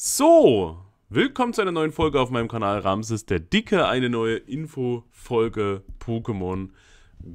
So, willkommen zu einer neuen Folge auf meinem Kanal Ramses der Dicke, eine neue Info-Folge Pokémon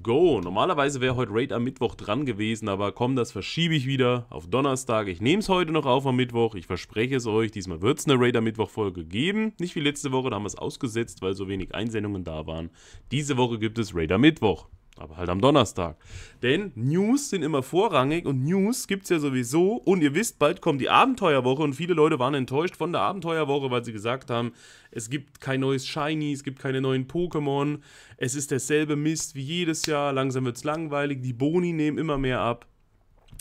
Go. Normalerweise wäre heute Raid am Mittwoch dran gewesen, aber komm, das verschiebe ich wieder auf Donnerstag. Ich nehme es heute noch auf am Mittwoch, ich verspreche es euch, diesmal wird es eine Raid am Mittwoch-Folge geben. Nicht wie letzte Woche, da haben wir es ausgesetzt, weil so wenig Einsendungen da waren. Diese Woche gibt es Raid am Mittwoch aber halt am Donnerstag. Denn News sind immer vorrangig und News gibt es ja sowieso. Und ihr wisst, bald kommt die Abenteuerwoche und viele Leute waren enttäuscht von der Abenteuerwoche, weil sie gesagt haben, es gibt kein neues Shiny, es gibt keine neuen Pokémon, es ist derselbe Mist wie jedes Jahr, langsam wird es langweilig, die Boni nehmen immer mehr ab.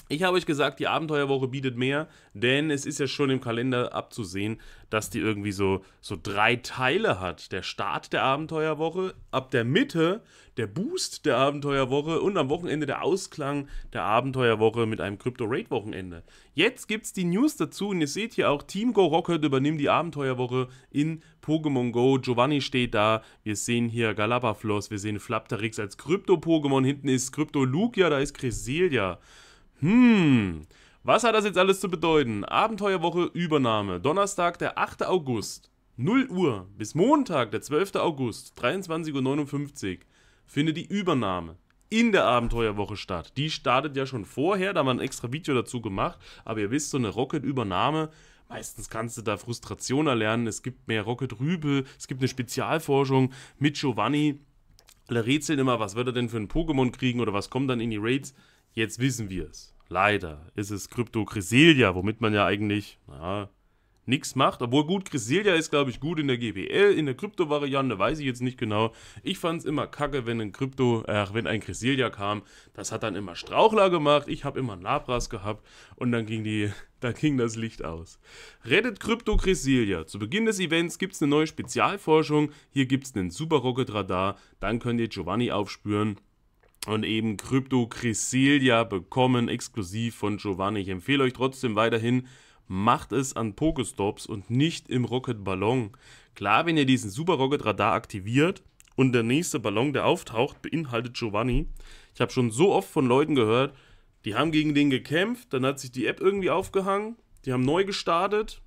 Ich habe euch gesagt, die Abenteuerwoche bietet mehr, denn es ist ja schon im Kalender abzusehen, dass die irgendwie so, so drei Teile hat. Der Start der Abenteuerwoche, ab der Mitte der Boost der Abenteuerwoche und am Wochenende der Ausklang der Abenteuerwoche mit einem Crypto-Raid-Wochenende. Jetzt gibt es die News dazu und ihr seht hier auch, Team Go Rocket übernimmt die Abenteuerwoche in Pokémon Go. Giovanni steht da, wir sehen hier Galabafloss, wir sehen Flapterix als Krypto-Pokémon, hinten ist Krypto-Lugia, da ist Cresselia. Hm, was hat das jetzt alles zu bedeuten? Abenteuerwoche Übernahme. Donnerstag, der 8. August, 0 Uhr bis Montag, der 12. August, 23.59 Uhr, findet die Übernahme in der Abenteuerwoche statt. Die startet ja schon vorher, da haben wir ein extra Video dazu gemacht. Aber ihr wisst, so eine Rocket-Übernahme, Meistens kannst du da Frustration erlernen. Es gibt mehr Rocket Rübel, es gibt eine Spezialforschung mit Giovanni. Alle rätseln immer, was wird er denn für ein Pokémon kriegen oder was kommt dann in die Raids. Jetzt wissen wir es. Leider ist es Krypto Crisilia, womit man ja eigentlich naja, nichts macht. Obwohl gut, Crisilia ist, glaube ich, gut in der GBL, in der Krypto-Variante, weiß ich jetzt nicht genau. Ich fand es immer kacke, wenn ein Krypto, äh, wenn ein Crisilia kam. Das hat dann immer Strauchler gemacht. Ich habe immer einen Labras gehabt und dann ging die. Da ging das Licht aus. Rettet Krypto Cresilia. Zu Beginn des Events gibt es eine neue Spezialforschung. Hier gibt es einen Super Rocket Radar. Dann könnt ihr Giovanni aufspüren und eben Krypto Cryptocrisilia bekommen, exklusiv von Giovanni. Ich empfehle euch trotzdem weiterhin, macht es an Pokestops und nicht im Rocket Ballon. Klar, wenn ihr diesen Super Rocket Radar aktiviert und der nächste Ballon, der auftaucht, beinhaltet Giovanni. Ich habe schon so oft von Leuten gehört, die haben gegen den gekämpft, dann hat sich die App irgendwie aufgehangen, die haben neu gestartet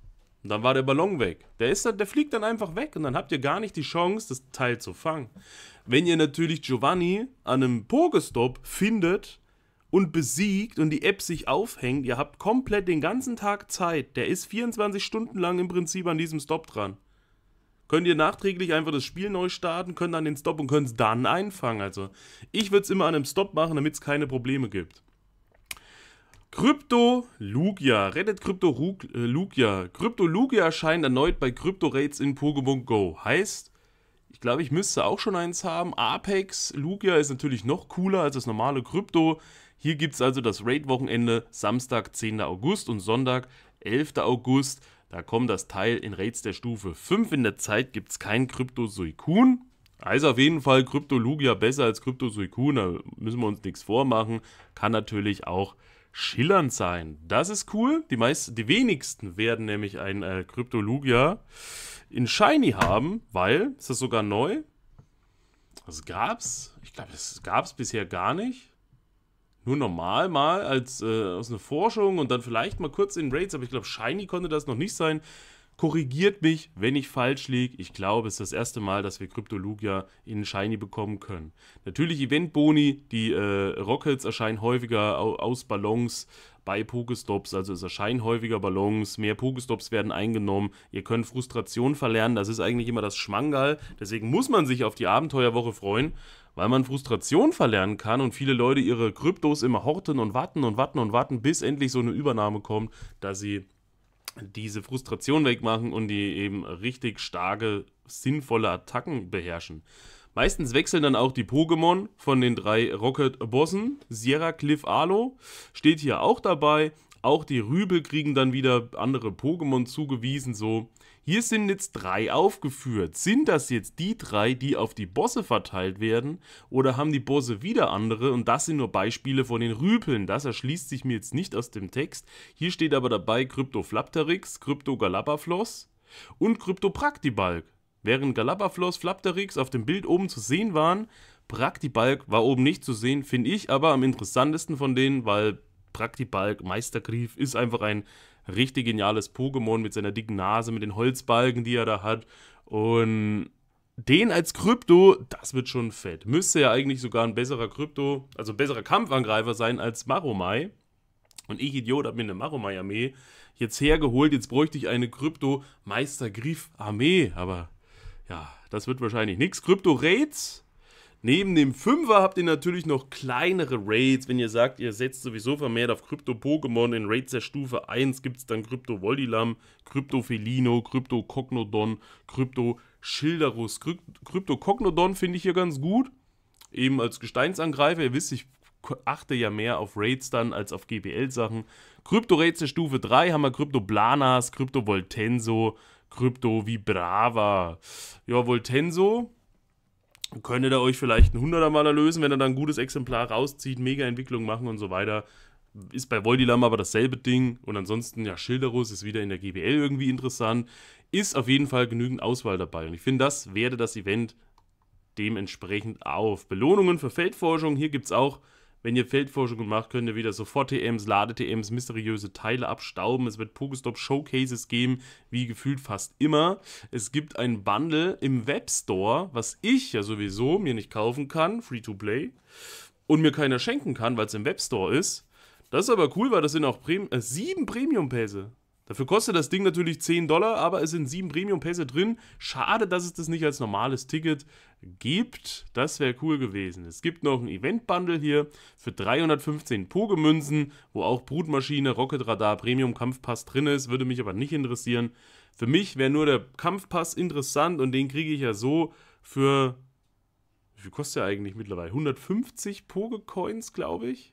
und dann war der Ballon weg. Der, ist der fliegt dann einfach weg und dann habt ihr gar nicht die Chance, das Teil zu fangen. Wenn ihr natürlich Giovanni an einem Pokestop findet und besiegt und die App sich aufhängt, ihr habt komplett den ganzen Tag Zeit. Der ist 24 Stunden lang im Prinzip an diesem Stop dran. Könnt ihr nachträglich einfach das Spiel neu starten, könnt dann den Stop und könnt es dann einfangen. Also ich würde es immer an einem Stop machen, damit es keine Probleme gibt. Krypto Lugia, rettet Krypto äh, Lugia. Krypto Lugia erscheint erneut bei Krypto Rates in Pokémon Go. Heißt, ich glaube, ich müsste auch schon eins haben. Apex Lugia ist natürlich noch cooler als das normale Krypto. Hier gibt es also das Raid-Wochenende Samstag, 10. August und Sonntag, 11. August. Da kommt das Teil in Raids der Stufe 5. In der Zeit gibt es kein Krypto Suikun. Also auf jeden Fall Krypto Lugia besser als Krypto Suikun. Da müssen wir uns nichts vormachen. Kann natürlich auch schillernd sein. Das ist cool. Die, meist, die wenigsten werden nämlich ein äh, Kryptolugia in Shiny haben, weil, ist das sogar neu? Das gab's. Ich glaube, das gab's bisher gar nicht. Nur normal mal als äh, aus einer Forschung und dann vielleicht mal kurz in Raids, aber ich glaube, Shiny konnte das noch nicht sein. Korrigiert mich, wenn ich falsch liege. Ich glaube, es ist das erste Mal, dass wir Kryptolugia in Shiny bekommen können. Natürlich Eventboni, die äh, Rockets erscheinen häufiger aus Ballons bei Pokestops, also es erscheinen häufiger Ballons, mehr Pokestops werden eingenommen, ihr könnt Frustration verlernen, das ist eigentlich immer das Schmangal, deswegen muss man sich auf die Abenteuerwoche freuen, weil man Frustration verlernen kann und viele Leute ihre Kryptos immer horten und warten und warten und warten, bis endlich so eine Übernahme kommt, dass sie diese Frustration wegmachen und die eben richtig starke, sinnvolle Attacken beherrschen. Meistens wechseln dann auch die Pokémon von den drei Rocket-Bossen. Sierra, Cliff, Alo steht hier auch dabei. Auch die Rübe kriegen dann wieder andere Pokémon zugewiesen, so hier sind jetzt drei aufgeführt. Sind das jetzt die drei, die auf die Bosse verteilt werden? Oder haben die Bosse wieder andere? Und das sind nur Beispiele von den Rüpeln. Das erschließt sich mir jetzt nicht aus dem Text. Hier steht aber dabei Cryptoflapterix, Cryptogalabafloss und Cryptopraktibalg. Während Galabafloss, Flapterix auf dem Bild oben zu sehen waren, Praktibalg war oben nicht zu sehen, finde ich aber am interessantesten von denen, weil Praktibalk, Meistergrief, ist einfach ein richtig geniales Pokémon mit seiner dicken Nase, mit den Holzbalken, die er da hat. Und den als Krypto, das wird schon fett. Müsste ja eigentlich sogar ein besserer Krypto, also ein besserer Kampfangreifer sein als Maromai. Und ich, Idiot, habe mir eine Maromai-Armee jetzt hergeholt. Jetzt bräuchte ich eine Krypto-Meistergriff-Armee. Aber ja, das wird wahrscheinlich nichts. Krypto-Raids Neben dem Fünfer habt ihr natürlich noch kleinere Raids. Wenn ihr sagt, ihr setzt sowieso vermehrt auf Krypto-Pokémon, in Raids der Stufe 1 gibt es dann Krypto-Voldilam, Krypto-Felino, Krypto-Cognodon, Krypto-Schilderus. Krypto-Cognodon finde ich hier ganz gut. Eben als Gesteinsangreifer, ihr wisst, ich achte ja mehr auf Raids dann als auf GBL-Sachen. Krypto-Raids der Stufe 3 haben wir Krypto-Blanas, Krypto-Voltenso, Krypto-Vibrava. Ja, Voltenso könntet ihr euch vielleicht einen Hunderter mal erlösen, wenn ihr dann ein gutes Exemplar rauszieht, mega Entwicklung machen und so weiter. Ist bei Voldilam aber dasselbe Ding. Und ansonsten, ja, Schilderus ist wieder in der GBL irgendwie interessant. Ist auf jeden Fall genügend Auswahl dabei. Und ich finde, das werde das Event dementsprechend auf. Belohnungen für Feldforschung, hier gibt es auch wenn ihr Feldforschung macht, könnt ihr wieder sofort TMs, Lade-TMs, mysteriöse Teile abstauben. Es wird Pokestop-Showcases geben, wie gefühlt fast immer. Es gibt ein Bundle im Webstore, was ich ja sowieso mir nicht kaufen kann, Free-to-Play, und mir keiner schenken kann, weil es im Webstore ist. Das ist aber cool, weil das sind auch Prem äh, sieben Premium-Pässe. Dafür kostet das Ding natürlich 10 Dollar, aber es sind 7 Premium-Pässe drin. Schade, dass es das nicht als normales Ticket gibt. Das wäre cool gewesen. Es gibt noch ein Event-Bundle hier für 315 Pogemünzen, wo auch Brutmaschine, Rocket Radar, Premium-Kampfpass drin ist. Würde mich aber nicht interessieren. Für mich wäre nur der Kampfpass interessant und den kriege ich ja so für. Wie viel kostet der eigentlich mittlerweile? 150 Poge-Coins, glaube ich.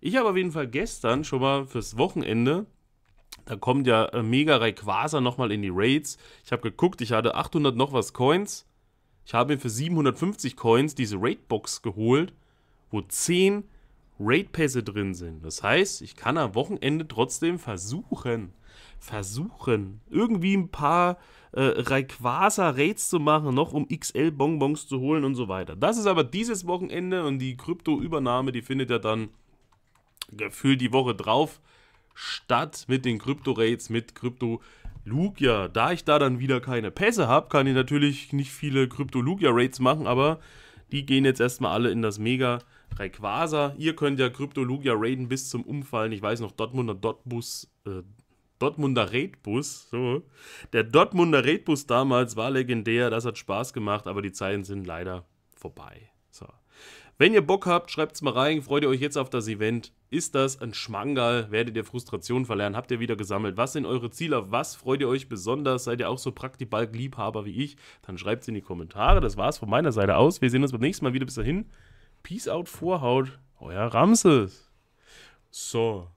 Ich habe auf jeden Fall gestern schon mal fürs Wochenende da kommt ja äh, Mega Rayquaza nochmal in die Raids. Ich habe geguckt, ich hatte 800 noch was Coins. Ich habe mir für 750 Coins diese Raidbox geholt, wo 10 Raidpässe drin sind. Das heißt, ich kann am Wochenende trotzdem versuchen, versuchen, irgendwie ein paar äh, Rayquaza-Raids zu machen, noch um XL-Bonbons zu holen und so weiter. Das ist aber dieses Wochenende und die Krypto-Übernahme, die findet ja dann gefühlt die Woche drauf statt mit den Krypto-Rates, mit Krypto-Lugia. Da ich da dann wieder keine Pässe habe, kann ich natürlich nicht viele Krypto-Lugia-Rates machen, aber die gehen jetzt erstmal alle in das Mega Rayquaza. Ihr könnt ja krypto lugia raiden bis zum Umfallen. Ich weiß noch, Dortmunder Dotbus, äh, Dortmunder Raidbus, so. Der Dortmunder Raidbus damals war legendär, das hat Spaß gemacht, aber die Zeiten sind leider vorbei. So. Wenn ihr Bock habt, schreibt es mal rein. Freut ihr euch jetzt auf das Event? Ist das ein Schmangal? Werdet ihr Frustration verlernen? Habt ihr wieder gesammelt? Was sind eure Ziele? Was freut ihr euch besonders? Seid ihr auch so Praktibalg-Liebhaber wie ich? Dann schreibt es in die Kommentare. Das war's von meiner Seite aus. Wir sehen uns beim nächsten Mal wieder. Bis dahin. Peace out, Vorhaut. Euer Ramses. So.